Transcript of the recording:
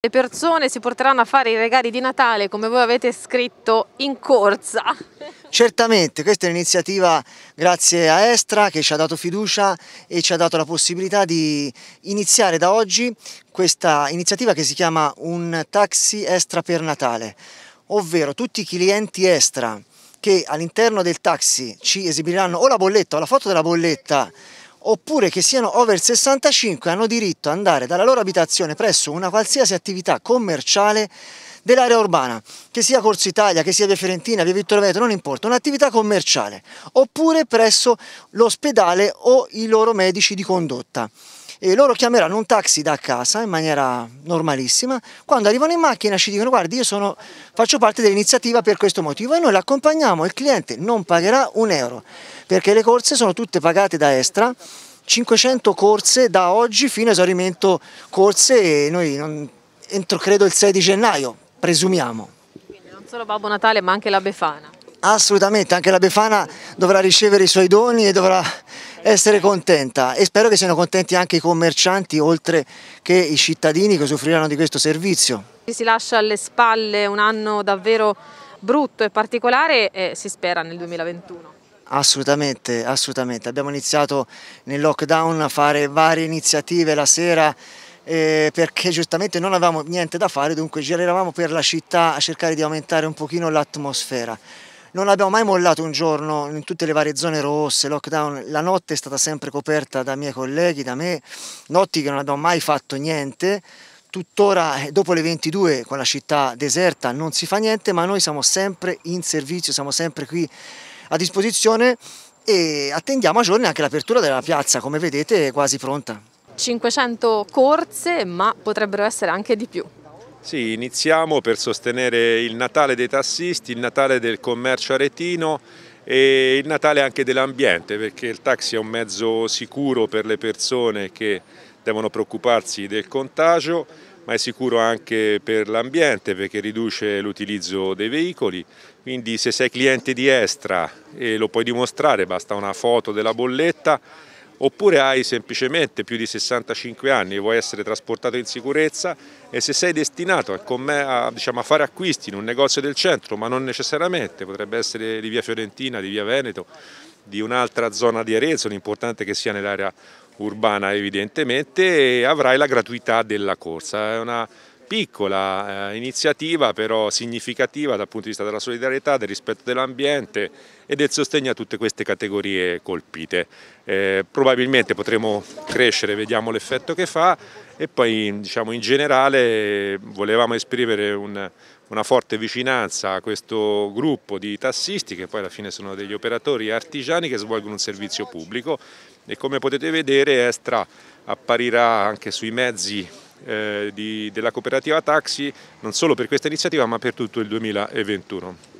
Le persone si porteranno a fare i regali di Natale come voi avete scritto in corsa. Certamente, questa è un'iniziativa grazie a Estra che ci ha dato fiducia e ci ha dato la possibilità di iniziare da oggi questa iniziativa che si chiama Un taxi Estra per Natale, ovvero tutti i clienti Estra che all'interno del taxi ci esibiranno o la bolletta o la foto della bolletta oppure che siano over 65 hanno diritto ad andare dalla loro abitazione presso una qualsiasi attività commerciale dell'area urbana, che sia Corso Italia, che sia via Fiorentina, via Vittorio Veneto, non importa, un'attività commerciale, oppure presso l'ospedale o i loro medici di condotta e loro chiameranno un taxi da casa in maniera normalissima, quando arrivano in macchina ci dicono guardi io sono, faccio parte dell'iniziativa per questo motivo e noi l'accompagniamo, il cliente non pagherà un euro, perché le corse sono tutte pagate da Estra, 500 corse da oggi fino a esaurimento corse e noi non, entro credo il 6 di gennaio, presumiamo. Quindi non solo Babbo Natale ma anche la Befana. Assolutamente, anche la Befana dovrà ricevere i suoi doni e dovrà essere contenta e spero che siano contenti anche i commercianti oltre che i cittadini che soffriranno di questo servizio. Si lascia alle spalle un anno davvero brutto e particolare e si spera nel 2021. Assolutamente, assolutamente. Abbiamo iniziato nel lockdown a fare varie iniziative la sera eh, perché giustamente non avevamo niente da fare, dunque giravamo per la città a cercare di aumentare un pochino l'atmosfera non abbiamo mai mollato un giorno in tutte le varie zone rosse, lockdown, la notte è stata sempre coperta da miei colleghi, da me, notti che non abbiamo mai fatto niente, tuttora eh, dopo le 22 con la città deserta non si fa niente, ma noi siamo sempre in servizio, siamo sempre qui a disposizione e attendiamo a giorni anche l'apertura della piazza, come vedete è quasi pronta. 500 corse, ma potrebbero essere anche di più. Sì, iniziamo per sostenere il Natale dei tassisti, il Natale del commercio aretino e il Natale anche dell'ambiente perché il taxi è un mezzo sicuro per le persone che devono preoccuparsi del contagio ma è sicuro anche per l'ambiente perché riduce l'utilizzo dei veicoli, quindi se sei cliente di Estra e lo puoi dimostrare basta una foto della bolletta oppure hai semplicemente più di 65 anni e vuoi essere trasportato in sicurezza e se sei destinato a, a, diciamo, a, fare acquisti in un negozio del centro, ma non necessariamente, potrebbe essere di via Fiorentina, di via Veneto, di un'altra zona di Arezzo, l'importante è che sia nell'area urbana evidentemente, e avrai la gratuità della corsa. È una piccola eh, iniziativa però significativa dal punto di vista della solidarietà, del rispetto dell'ambiente e del sostegno a tutte queste categorie colpite. Eh, probabilmente potremo crescere, vediamo l'effetto che fa e poi diciamo, in generale volevamo esprimere un, una forte vicinanza a questo gruppo di tassisti che poi alla fine sono degli operatori artigiani che svolgono un servizio pubblico e come potete vedere Estra apparirà anche sui mezzi eh, di, della cooperativa taxi non solo per questa iniziativa ma per tutto il 2021.